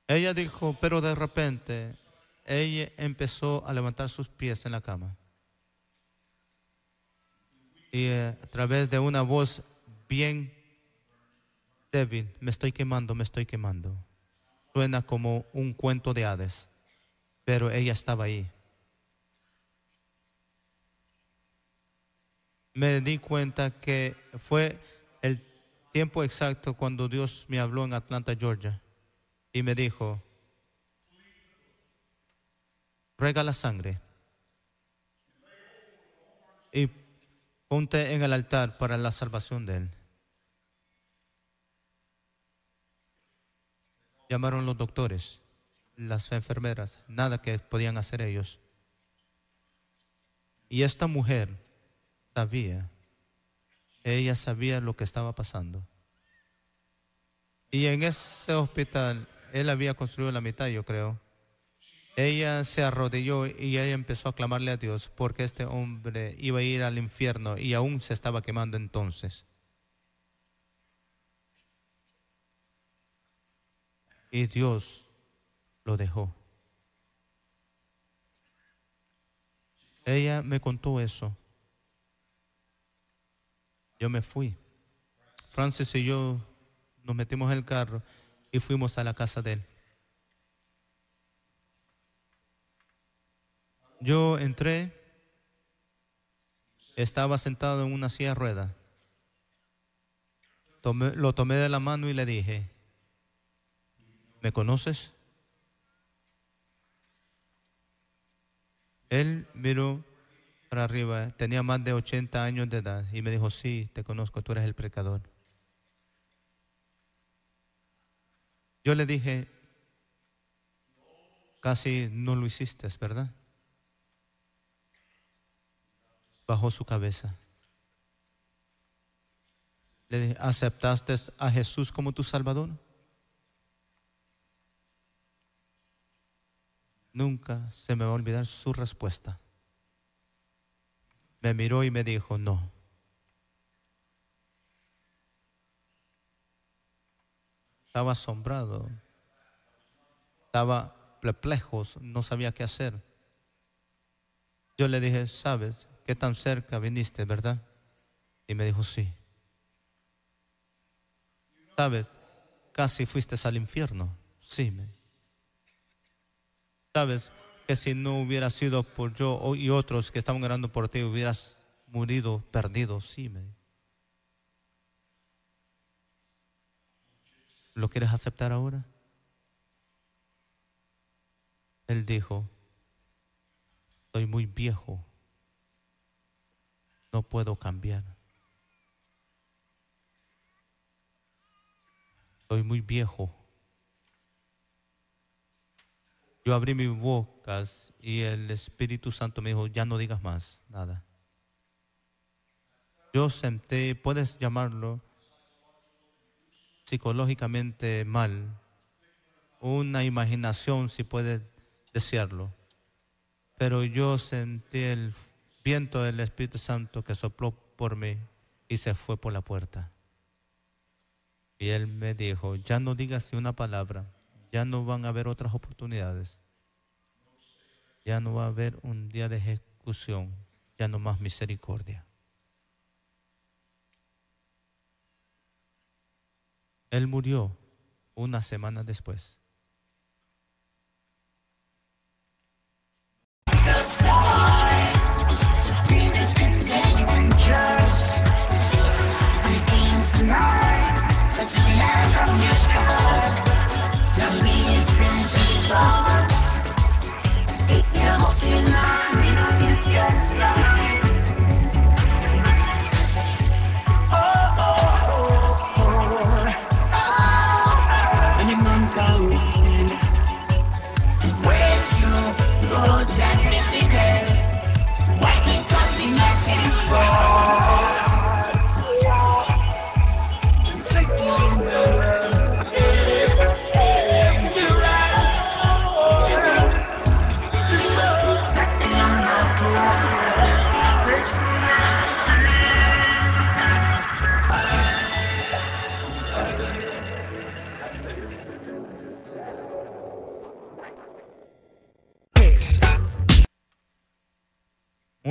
Ella dijo, pero de repente ella empezó a levantar sus pies en la cama. Y eh, a través de una voz bien débil, me estoy quemando, me estoy quemando. Suena como un cuento de Hades, pero ella estaba ahí. Me di cuenta que fue el tiempo exacto cuando Dios me habló en Atlanta, Georgia, y me dijo, rega la sangre y ponte en el altar para la salvación de él. Llamaron los doctores, las enfermeras, nada que podían hacer ellos. Y esta mujer sabía, ella sabía lo que estaba pasando. Y en ese hospital, él había construido la mitad, yo creo. Ella se arrodilló y ella empezó a clamarle a Dios porque este hombre iba a ir al infierno y aún se estaba quemando entonces. y Dios lo dejó. Ella me contó eso. Yo me fui. Francis y yo nos metimos en el carro y fuimos a la casa de él. Yo entré, estaba sentado en una silla de ruedas. lo tomé de la mano y le dije, ¿me conoces? Él miró para arriba, tenía más de 80 años de edad y me dijo, sí, te conozco, tú eres el pecador. Yo le dije, casi no lo hiciste, ¿verdad? Bajó su cabeza. Le dije, ¿aceptaste a Jesús como tu Salvador? Nunca se me va a olvidar su respuesta. Me miró y me dijo, no. Estaba asombrado, estaba perplejo, no sabía qué hacer. Yo le dije, ¿sabes qué tan cerca viniste, verdad? Y me dijo, sí. ¿Sabes? Casi fuiste al infierno. Sí, me Sabes que si no hubiera sido por yo y otros que estaban orando por ti, hubieras murido perdido. Sí, me ¿Lo quieres aceptar ahora? Él dijo, soy muy viejo, no puedo cambiar. Soy muy viejo, yo abrí mis bocas y el Espíritu Santo me dijo, ya no digas más nada. Yo sentí, puedes llamarlo psicológicamente mal, una imaginación si puedes desearlo, pero yo sentí el viento del Espíritu Santo que sopló por mí y se fue por la puerta. Y él me dijo, ya no digas ni una palabra ya no van a haber otras oportunidades. Ya no va a haber un día de ejecución. Ya no más misericordia. Él murió una semana después. It's your hotel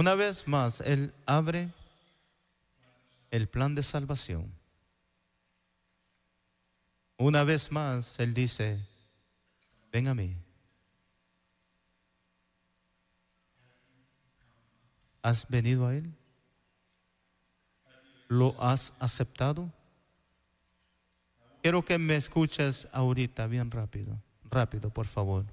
Una vez más, Él abre el plan de salvación. Una vez más, Él dice, ven a mí. ¿Has venido a Él? ¿Lo has aceptado? Quiero que me escuches ahorita, bien rápido, rápido, por favor.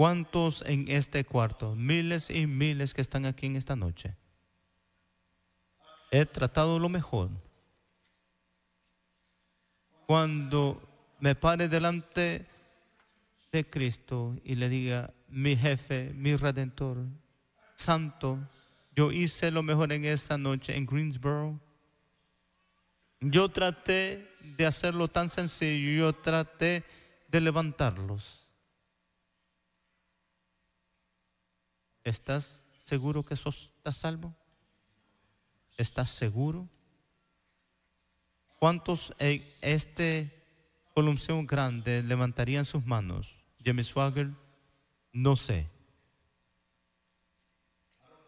¿Cuántos en este cuarto? Miles y miles que están aquí en esta noche. He tratado lo mejor. Cuando me pare delante de Cristo y le diga, mi jefe, mi redentor, santo, yo hice lo mejor en esta noche en Greensboro. Yo traté de hacerlo tan sencillo, yo traté de levantarlos. ¿Estás seguro que sos, estás salvo? ¿Estás seguro? ¿Cuántos eh, este en este columción grande levantarían sus manos? James Wagner, no sé.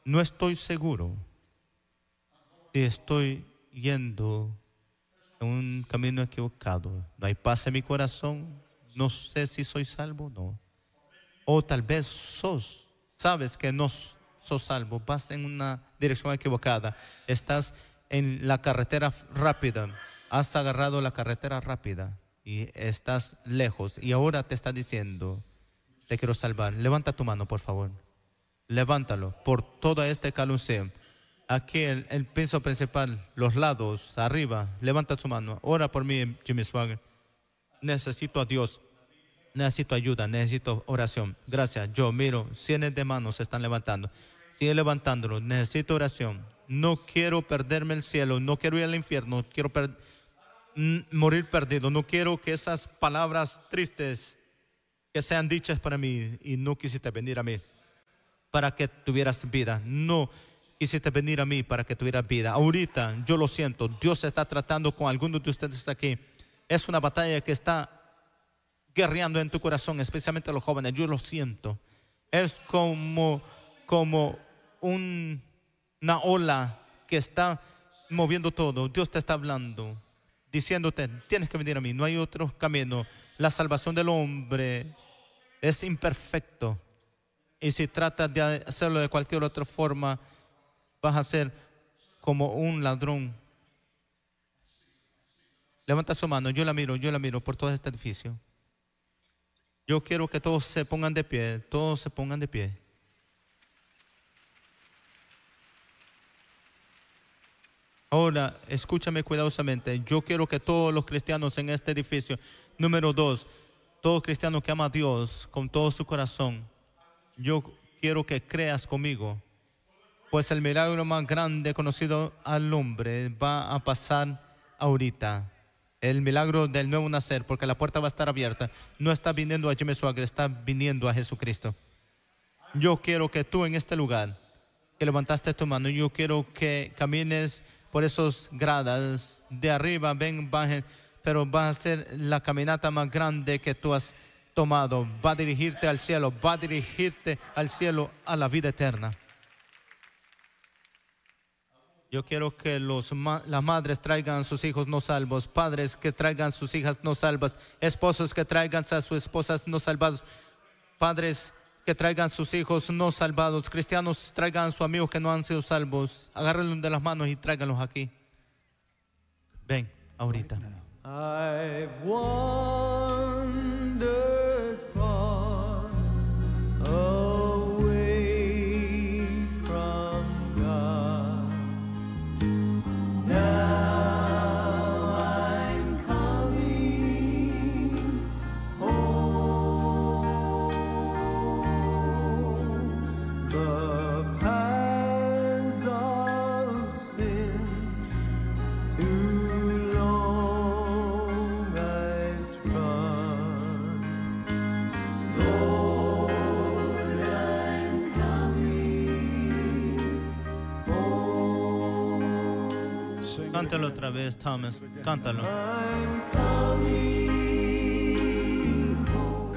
No estoy seguro si estoy yendo en un camino equivocado. No hay paz en mi corazón. No sé si soy salvo o no. O tal vez sos sabes que no sos salvo, vas en una dirección equivocada, estás en la carretera rápida, has agarrado la carretera rápida y estás lejos y ahora te está diciendo, te quiero salvar. Levanta tu mano, por favor. Levántalo por todo este caluncio. Aquí el, el, piso principal, los lados, arriba. Levanta tu mano. Ora por mí, Jimmy Swagger. Necesito a Dios. Necesito ayuda, necesito oración. Gracias. Yo miro, cientos de manos se están levantando. Sigue levantándolo. Necesito oración. No quiero perderme el cielo. No quiero ir al infierno. Quiero mm, morir perdido. No quiero que esas palabras tristes que sean dichas para mí y no quisiste venir a mí para que tuvieras vida. No quisiste venir a mí para que tuvieras vida. Ahorita yo lo siento. Dios está tratando con algunos de ustedes aquí. Es una batalla que está guerreando en tu corazón, especialmente a los jóvenes. Yo lo siento. Es como, como una ola que está moviendo todo. Dios te está hablando, diciéndote, tienes que venir a mí, no hay otro camino. La salvación del hombre es imperfecto. Y si tratas de hacerlo de cualquier otra forma, vas a ser como un ladrón. Levanta su mano, yo la miro, yo la miro por todo este edificio. Yo quiero que todos se pongan de pie, todos se pongan de pie. Ahora, escúchame cuidadosamente. Yo quiero que todos los cristianos en este edificio, número dos, todo cristiano que ama a Dios con todo su corazón, yo quiero que creas conmigo, pues el milagro más grande conocido al hombre va a pasar ahorita el milagro del nuevo nacer, porque la puerta va a estar abierta. No está viniendo a Jiménez Swagger, está viniendo a Jesucristo. Yo quiero que tú en este lugar, que levantaste tu mano, yo quiero que camines por esos gradas de arriba, ven, bajen, pero va a ser la caminata más grande que tú has tomado. Va a dirigirte al cielo, va a dirigirte al cielo, a la vida eterna. Yo quiero que los las madres traigan a sus hijos no salvos, padres que traigan a sus hijas no salvas, esposos que traigan a sus esposas no salvados, padres que traigan a sus hijos no salvados, cristianos traigan a sus amigos que no han sido salvos, agárrenlos de las manos y tráiganlos aquí. Ven, ahorita. Cántalo otra vez, Thomas. Cántalo.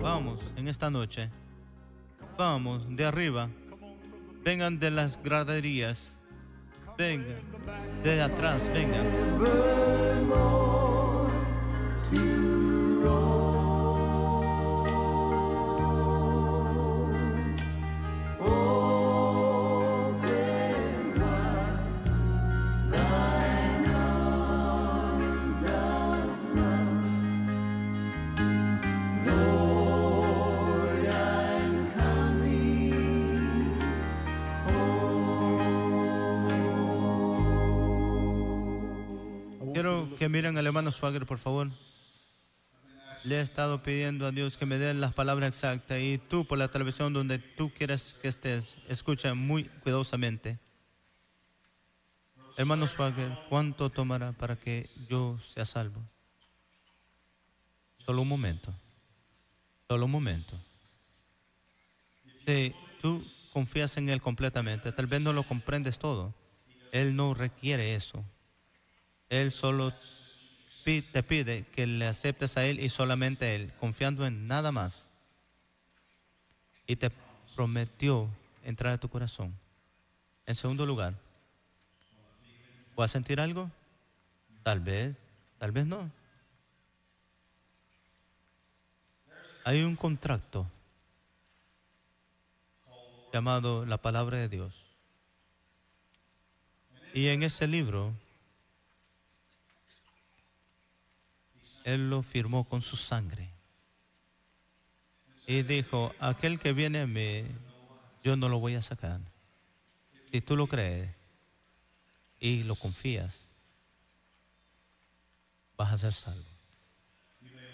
Vamos, en esta noche. Vamos, de arriba. Vengan de las graderías. Vengan. De atrás, vengan. miren al hermano Swagger, por favor. Le he estado pidiendo a Dios que me dé las palabras exactas y tú por la televisión donde tú quieras que estés, escucha muy cuidadosamente. Hermano Swagger, ¿cuánto tomará para que yo sea salvo? Solo un momento. Solo un momento. Si tú confías en Él completamente, tal vez no lo comprendes todo. Él no requiere eso. Él solo te pide que le aceptes a Él y solamente a Él, confiando en nada más. Y te prometió entrar a tu corazón. En segundo lugar, ¿vas a sentir algo? Tal vez, tal vez no. Hay un contrato llamado la palabra de Dios. Y en ese libro Él lo firmó con su sangre. Y dijo, aquel que viene a mí, yo no lo voy a sacar. Si tú lo crees y lo confías, vas a ser salvo.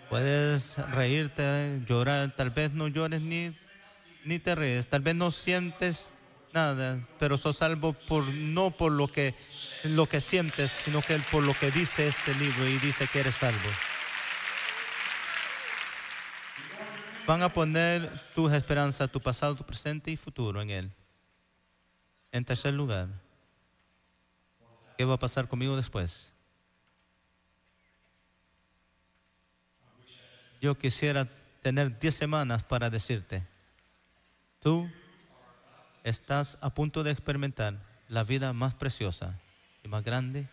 Puedes reírte, llorar, tal vez no llores ni, ni te ríes, tal vez no sientes nada, pero sos salvo por, no por lo que, lo que sientes, sino que por lo que dice este libro y dice que eres salvo. van a poner tus esperanzas, tu pasado, tu presente y futuro en Él. En tercer lugar, ¿qué va a pasar conmigo después? Yo quisiera tener 10 semanas para decirte, tú estás a punto de experimentar la vida más preciosa y más grande.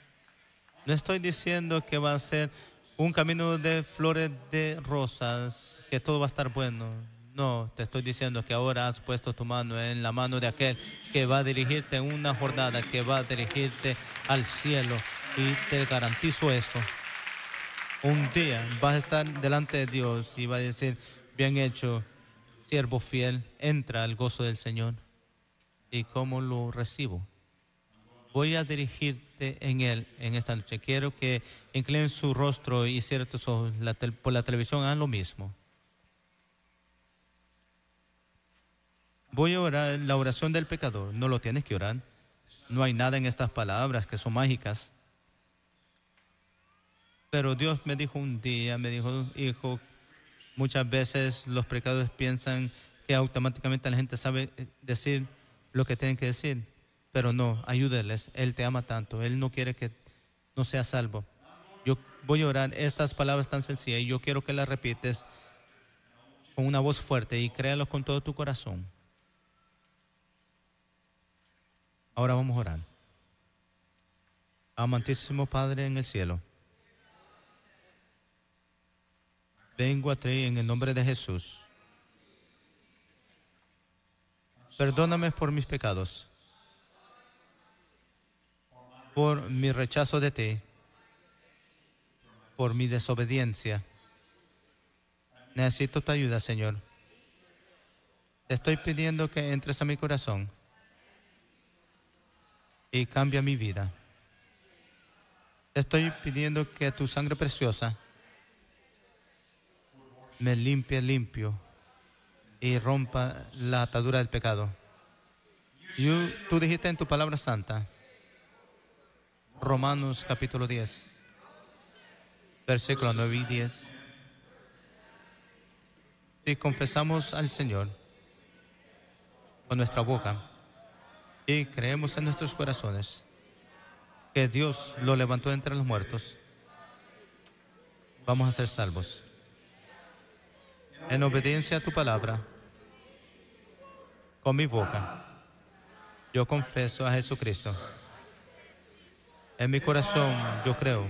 No estoy diciendo que va a ser un camino de flores de rosas que todo va a estar bueno. No, te estoy diciendo que ahora has puesto tu mano en la mano de aquel que va a dirigirte en una jornada, que va a dirigirte al cielo. Y te garantizo eso. Un día vas a estar delante de Dios y va a decir, bien hecho, siervo fiel, entra al gozo del Señor. ¿Y cómo lo recibo? Voy a dirigirte en Él en esta noche. Quiero que inclinen su rostro y tus ojos. por la televisión hagan lo mismo. Voy a orar la oración del pecador. No lo tienes que orar. No hay nada en estas palabras que son mágicas. Pero Dios me dijo un día, me dijo, hijo, muchas veces los pecadores piensan que automáticamente la gente sabe eh, decir lo que tienen que decir. Pero no, ayúdeles. Él te ama tanto. Él no quiere que no seas salvo. Yo voy a orar estas palabras tan sencillas y yo quiero que las repites con una voz fuerte y créalo con todo tu corazón. Ahora vamos a orar. Amantísimo Padre en el cielo, vengo a ti en el nombre de Jesús. Perdóname por mis pecados, por mi rechazo de ti, por mi desobediencia. Necesito tu ayuda, Señor. Te estoy pidiendo que entres a mi corazón y cambia mi vida. estoy pidiendo que tu sangre preciosa me limpie limpio y rompa la atadura del pecado. tú dijiste en tu palabra santa, Romanos capítulo 10, versículo 9 y 10. Si confesamos al Señor con nuestra boca, y creemos en nuestros corazones que Dios lo levantó entre los muertos, vamos a ser salvos. En obediencia a tu palabra, con mi boca, yo confeso a Jesucristo. En mi corazón yo creo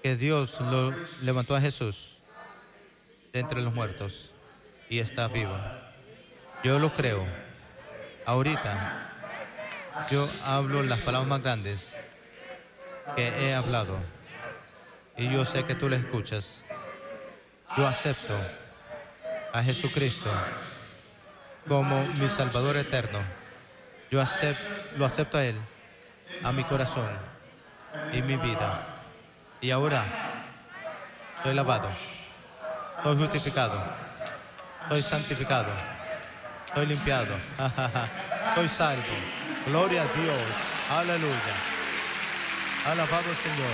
que Dios lo levantó a Jesús de entre los muertos y está vivo. Yo lo creo Ahorita yo hablo las palabras más grandes que he hablado. Y yo sé que tú le escuchas. Yo acepto a Jesucristo como mi Salvador eterno. Yo acepto, lo acepto a Él, a mi corazón y mi vida. Y ahora estoy lavado, soy justificado, estoy santificado Estoy limpiado. estoy salvo. Gloria a Dios. Aleluya. Alabado el Señor.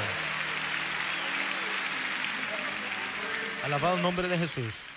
Alabado el nombre de Jesús.